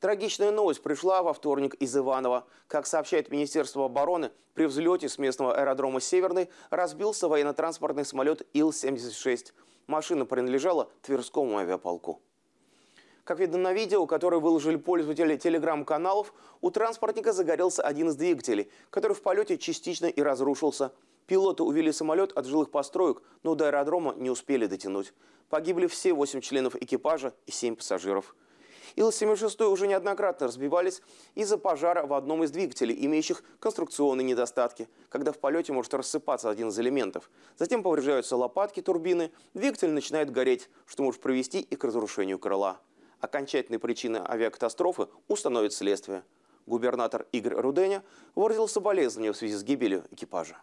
Трагичная новость пришла во вторник из Иванова. Как сообщает Министерство обороны, при взлете с местного аэродрома «Северный» разбился военно-транспортный самолет Ил-76. Машина принадлежала Тверскому авиаполку. Как видно на видео, которое выложили пользователи телеграм-каналов, у транспортника загорелся один из двигателей, который в полете частично и разрушился. Пилоты увели самолет от жилых построек, но до аэродрома не успели дотянуть. Погибли все восемь членов экипажа и семь пассажиров. Ил-76 уже неоднократно разбивались из-за пожара в одном из двигателей, имеющих конструкционные недостатки, когда в полете может рассыпаться один из элементов. Затем повреждаются лопатки турбины, двигатель начинает гореть, что может привести и к разрушению крыла. Окончательной причиной авиакатастрофы установит следствие. Губернатор Игорь Руденя выразил соболезнования в связи с гибелью экипажа.